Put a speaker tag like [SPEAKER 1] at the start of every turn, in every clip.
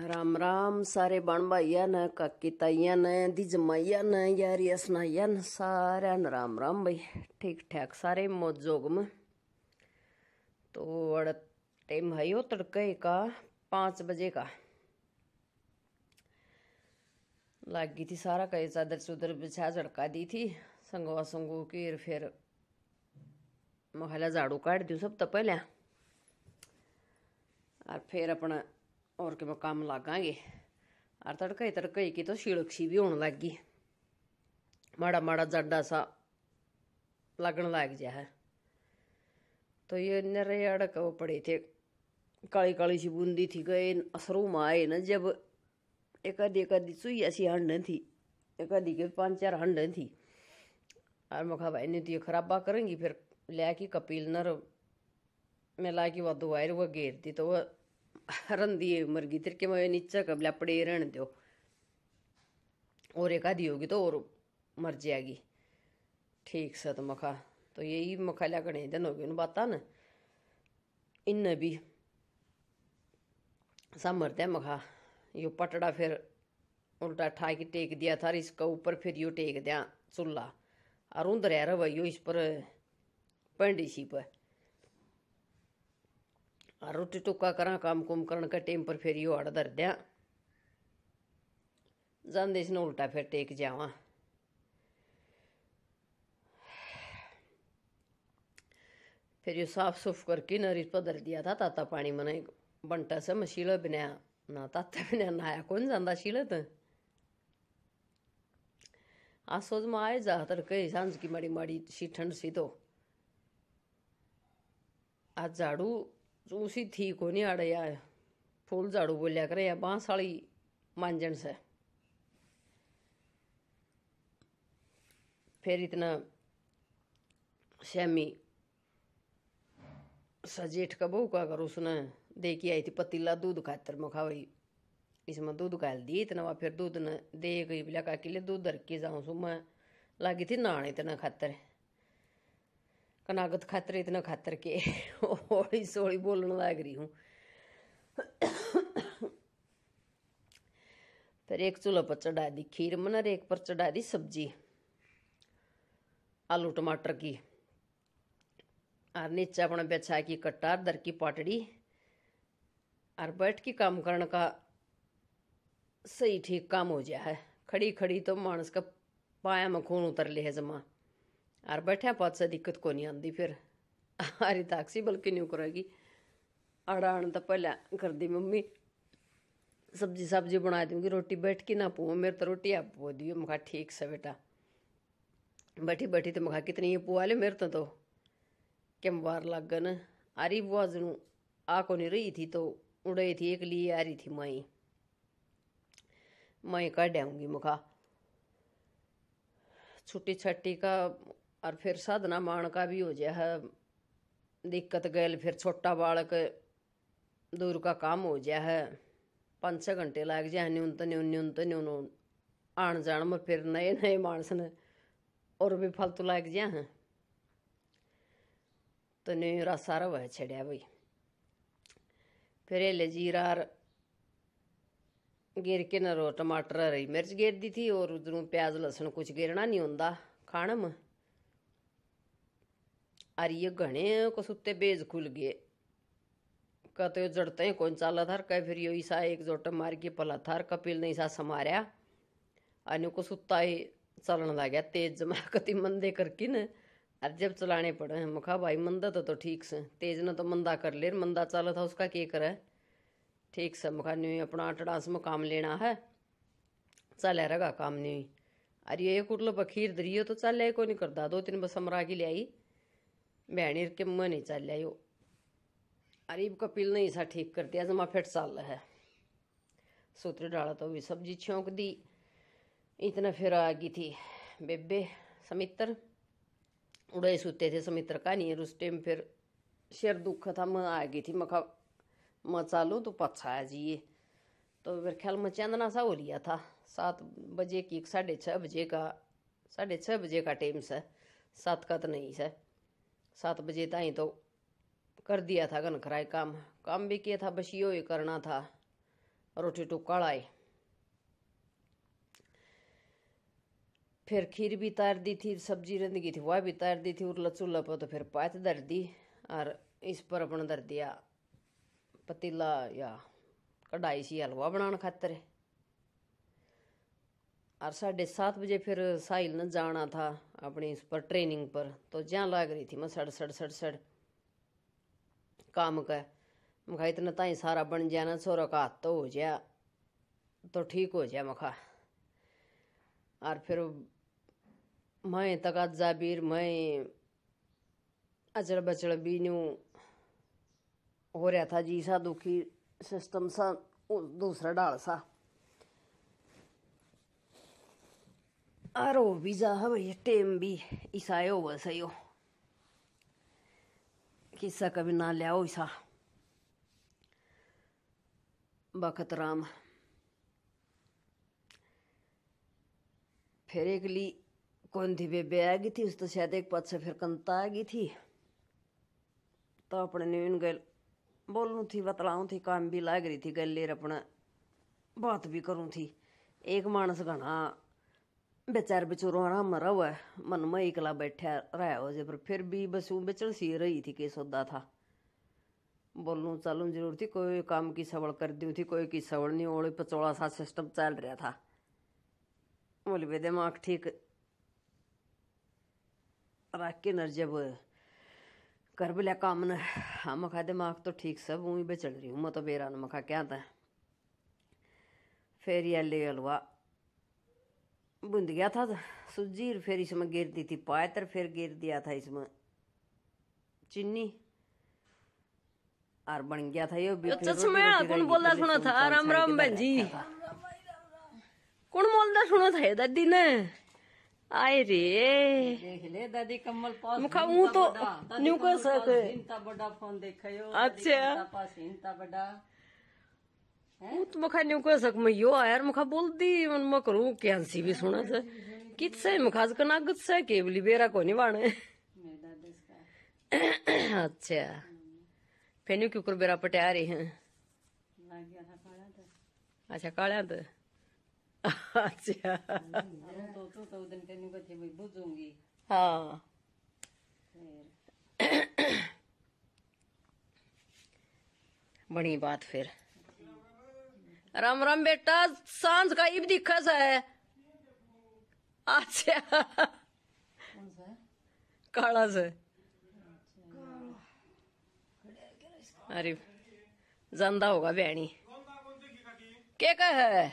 [SPEAKER 1] राम राम सारे बण भाइया ने काकी ताइया ने दी जमाइया ने यारी नाइया ने सारे ने राम राम भाई ठीक ठाक सारे मौजोग में तो अड़ टाइम है यो तड़के का पाँच बजे का गई थी सारा कई चादर चुदर बिछा झड़का दी थी संगवा संगो की फिर मखाला झाड़ू काट दू सब तो पहले और फिर अपना और कि मैं काम लागांगे और तड़के तड़के की तो शिलकशी भी होने लग गई माड़ा माड़ा जाडा सा लगन लग गया है तो ये नरे अड़क वो पड़े थे काली काली सी बूंदी थी गए असरू माए आए ना जब एक आधी एक आधी सुई ऐसी हंडन थी एक आधी के पाँच चार हंडन थी और मखा भाई ने तो ये खराबा करेंगी फिर लैके कपिल नर मैं ला वो वह दोबार वह घेर दी तो वह रंधी मुर्गी तिरके में नीचे कब लपड़े रहने दो और एक आधी होगी तो और मर जाएगी ठीक सत मखा तो यही मखा लिया गणे दिन होगी उन बात ना इन भी सब मरते हैं मखा यो पटड़ा फिर उल्टा ठा के टेक दिया था इसका ऊपर फिर यो टेक दिया चूल्हा और उधर है रहा यो इस पर पंडी सी पर रोटी टुक्का करा काम कुम करण का टेम पर फिर यो हड़ धर दिया जाते उल्टा फिर टेक जावा फिर यो साफ सुफ करके नरीज पर दिया था ताता पानी मने बंटा से मशीला बनाया ना ताता बिना नहाया कौन जाता शीला तो आसोज में आए जातर कई सांझ की माड़ी माड़ी सी ठंड सी तो आज झाड़ू उसी ठीक होने आड़े या फूल झाड़ू बोलिया करे या बांस वाली मांझन से फिर इतना श्यामी सजेठ का बहू का अगर उसने दे के आई थी पतीला दूध खातर मखावई इसमें दूध घाल दी इतना वहाँ फिर दूध न दे गई बोलिया का किले दूध दरके के जाऊँ सो मैं थी नहाने इतना खातर कनागत खातर इतना खातर के हौली सौली बोलन लग रही हूँ फिर एक चूल्हा पर चढ़ा दी खीर मना एक पर चढ़ा दी सब्जी आलू टमाटर की और नीचे अपना बेचा की कट्टा दर की पाटड़ी और बैठ के काम करने का सही ठीक काम हो गया है खड़ी खड़ी तो मानस का पाया में खून उतर ले है जमा और बैठा पाचा दिक्कत को नहीं आती फिर अरे ताकसी बल्कि नहीं करेगी अड़ाण तो पहले कर दी मम्मी सब्जी सब्जी बना दूंगी रोटी बैठ के ना पुओ मेरे तो रोटी आप पो दियो मखा ठीक से बेटा बैठी बैठी तो मखा कितनी ये पुआ ले मेरे तो, तो किम बार लग गन अरे बुआ जनू आ को नहीं रही थी तो उड़े थी एक ली आ रही थी माई माई का डाऊंगी मखा छुट्टी छट्टी का और फिर साधना मान का भी हो गया है दिक्कत गैल फिर छोटा बालक दूर का काम हो गया है पाँच छः घंटे लग जाए न्यून तो न्यून न्यून तो न्यून आन जान में फिर नए नए मानस ने और भी फालतू लग गया हैं तो न्यूरा सारा वह छड़िया भाई फिर एले जीरा गिर के न रो टमाटर हरी मिर्च गेर दी थी और उधरों प्याज लहसुन कुछ गिरना नहीं होंदा खाने में अरे को सुते बेज खुल गए का तो जड़ते कौन चाला थार कह फिर यो ईसा एक जोट मार के पला थार कपिल ने ईसा समारा अनु को सुत्ता ही चलन लग गया तेज जमा कति मंदे करके न और जब चलाने पड़े हैं मुखा भाई मंदा तो तो ठीक से तेज ने तो मंदा कर ले मंदा चाला था उसका के करे ठीक से मुखा न्यू अपना अटड़ास में काम लेना है चल रहेगा काम न्यू अरे ये उठलो बखीर दरियो तो चल को नहीं करता दो तीन बस हमरा की ले आई भैनेर के मन ही चल आयो अरीब कपिल ने ईसा ठीक कर दिया जमा फिर चल है सूत्र डाला तो भी सब्जी छोंक दी इतना फिर आ गई थी बेबे समित्र उड़े सूते थे समित्र का नहीं उस टाइम फिर शेर दुख था मैं आ गई थी मखा मैं चालू तो पछा है जी तो मेरे ख्याल में चंदना सा हो लिया था सात बजे की साढ़े छः बजे का साढ़े छः बजे का टाइम से सात का तो नहीं है सात बजे ताई तो कर दिया था घन खराए काम काम भी किया था बस यो ही करना था रोटी टू कड़ाई फिर खीर भी तार दी थी सब्जी रंदगी थी वह भी तार दी थी उरला चूल्हा पर तो फिर पात धर दी और इस पर अपन धर दिया पतीला या कढ़ाई सी हलवा बनाने खातर और साढ़े सात बजे फिर साहिल ने जाना था अपनी उस पर ट्रेनिंग पर तो जहाँ लग रही थी मैं सड़ सड़ सड़ सड़ काम का मखा इतना ताई सारा बन जाए ना सौ का तो हो जाए तो ठीक हो जाए मखा और फिर मैं तक जाबीर मैं अचड़ बचड़ भी न्यू हो रहा था जी सा दुखी सिस्टम सा दूसरा डाल सा Aro bizahaba yetembi isayo wasayo. किस्सा कभी ना लियाओ ईसा बखत राम फिर एक ली कौन थी बेबे आ गई थी उस तो शायद एक पद से फिर कंता आ गई थी तो अपने न्यून गल बोलूँ थी बतलाऊँ थी काम भी लाग रही थी गल लेर अपना बात भी करूँ थी एक मानस घना बेचार में रहो मन में इकला बैठा रहा हो पर फिर भी बस वो बेचन सी रही थी के सौदा था बोलूँ चालू जरूर थी कोई काम की सवल कर दी थी कोई की सवल नहीं ओले पचौड़ा सा सिस्टम चल रहा था बोली बे दिमाग ठीक रख के नर जब कर भी लिया काम ने हाँ मखा दिमाग तो ठीक सब ऊँ पे रही हूँ मैं तो बेरान मखा क्या था फिर ये ले लुआ बुंद गया था तो सूजी फिर इसमें गिर दी थी पायतर फिर गिर दिया था इसमें चीनी और बन गया था ये चश्मे तो कौन बोलता सुना था राम राम बहन जी कौन बोलता सुना था दादी ने आए रे देख ले दादी कमल पास मुखा हूं तो न्यू कर सके इतना बड़ा फोन देखो अच्छा इतना बड़ा út mukha nuka sak ma yo ayar mukha boldi man ma karu kyan si bi suna sa kit sa mukha sak na gut sa ke bli bera ko ni bana अच्छा फेन्यू क्यों कर बेरा पटे आ रही है अच्छा काले तो अच्छा तो तो तो उदन फेन्यू का थे बुझूंगी हाँ बड़ी बात फिर राम राम बेटा सांझ का इब्दी खजा है अच्छा काला से अरे जंदा होगा बेणी के कह है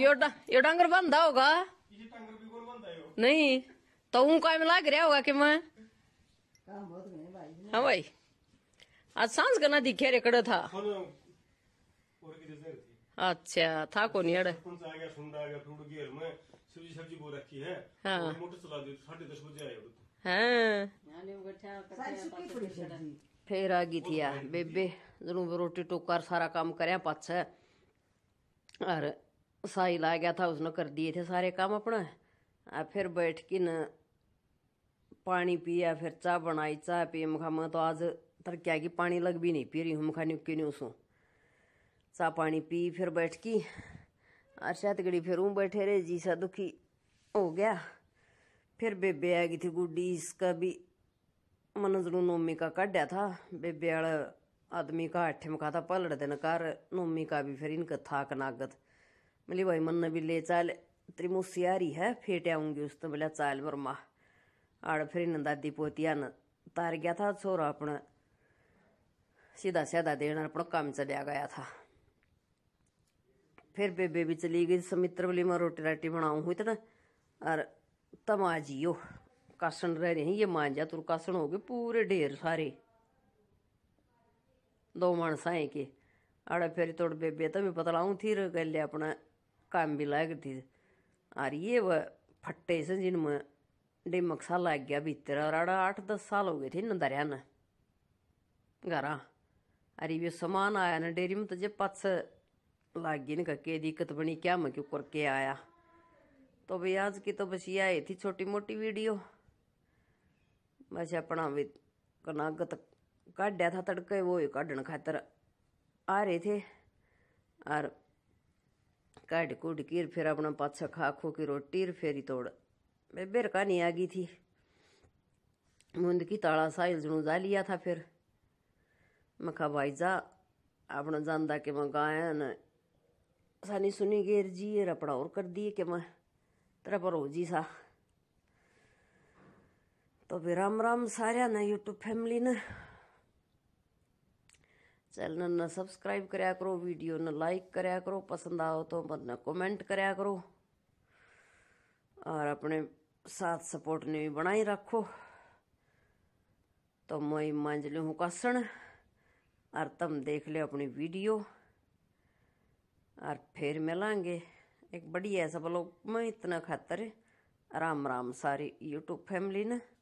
[SPEAKER 1] यो दा, यो डांगर बंधा होगा नहीं तो ऊ का लाग रहा होगा कि मैं हाँ भाई आज सांस करना दिखे रेकड़ा था अच्छा था को नहीं फ्रूट में सब्जी सब्जी बो रखी है हाँ। मोटर चला हाँ। फिर आ गई थी यार बेबे जरूर रोटी टोकर सारा काम कर पछ और साई ला गया था उसने कर दिए थे सारे काम अपना आ फिर बैठ के न पानी पिया फिर चाय बनाई चाय पी मखा मैं तो आज तड़किया की पानी लग भी नहीं पी रही हूँ मखा न्यू नहीं उसको सा पानी पी फिर बैठ की अरसा तकड़ी फिर ऊँ बैठे रहे जी सा दुखी हो गया फिर बेबे आ गई थी गुड्डी इसका भी मनजरू नौमी का काटा था बेबे वाला आदमी का अठे मखा था पलड़ देना घर नौमी का भी फिर इनका थाक नागत मिली भाई मन भी ले चाल तेरी मुसी है फेटे आऊंगी उस तो बोला चाल वर्मा आड़ फिर इन दादी पोतिया न तार गया था छोरा अपना सीधा सीधा देना अपना काम चलिया गया था फिर बेबे भी चली गई समित्र वाली मैं रोटी राटी बनाऊ हुई तो ना और तमा जियो कासन रह रहे ये मान जा तुर कासन हो गए पूरे ढेर सारे दो मानसा है के आड़े फिर तुड़ बेबे पता लाऊ थी गले अपना काम भी लायक थी और ये वह फट्टे से जिनमें डिमक सा लग गया भीतर और आड़ा आठ दस साल हो गए थे इन दरिया ने घरा अरे ये सामान आया ना डेरी में तो जब पाँच लागी ने के दिक्कत बनी क्या मैं क्यों करके आया तो भाई आज की तो बस यह थी छोटी मोटी वीडियो बस अपना भी कनागत काढ़ा था तड़के वो ही काढ़ खातर आ रहे थे और काढ़ कूढ़ कीर फिर अपना पाछा खा खो की रोटी फेरी तोड़ मैं बेरका नहीं आ गई थी मुंद की ताला साहिल जनू जा लिया था फिर मैं भाई जा अपना जानदा कि मैं गायन सानी सुनी गेर जी रपड़ा और कर दिए कि मैं तेरा पर जी सा तो भी राम राम सारे ना यूट्यूब फैमिली ने चैनल ने सब्सक्राइब कराया करो वीडियो ने लाइक कराया करो पसंद आओ तो मतलब कमेंट कराया करो और अपने साथ सपोर्ट ने भी बनाई रखो तो मैं मांझ हूँ कसण और तुम देख लो अपनी वीडियो और फिर मिलेंगे एक बढ़िया सब लोग मैं इतना खातर आराम आराम सारी यूट्यूब फैमिली ने